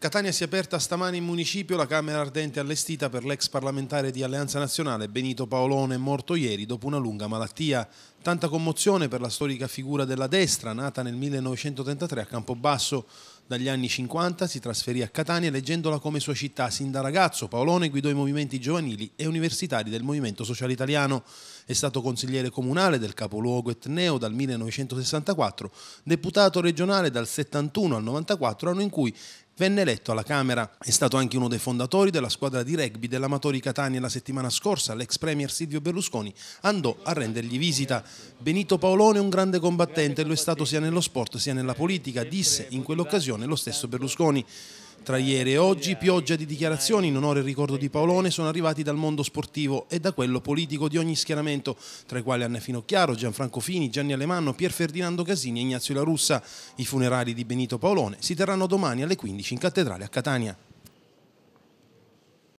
Catania si è aperta stamani in municipio la Camera Ardente allestita per l'ex parlamentare di Alleanza Nazionale Benito Paolone, morto ieri dopo una lunga malattia. Tanta commozione per la storica figura della destra, nata nel 1933 a Campobasso. Dagli anni 50 si trasferì a Catania leggendola come sua città. Sin da ragazzo Paolone guidò i movimenti giovanili e universitari del Movimento Sociale Italiano. È stato consigliere comunale del capoluogo etneo dal 1964, deputato regionale dal 71 al 94, anno in cui Venne eletto alla Camera. È stato anche uno dei fondatori della squadra di rugby dell'Amatori Catania la settimana scorsa. L'ex premier Silvio Berlusconi andò a rendergli visita. Benito Paolone è un grande combattente, lo è stato sia nello sport sia nella politica, disse in quell'occasione lo stesso Berlusconi. Tra ieri e oggi pioggia di dichiarazioni in onore e ricordo di Paolone sono arrivati dal mondo sportivo e da quello politico di ogni schieramento, tra i quali Anna Finocchiaro, Gianfranco Fini, Gianni Alemanno, Pier Ferdinando Casini e Ignazio La Russa. I funerali di Benito Paolone si terranno domani alle 15 in cattedrale a Catania.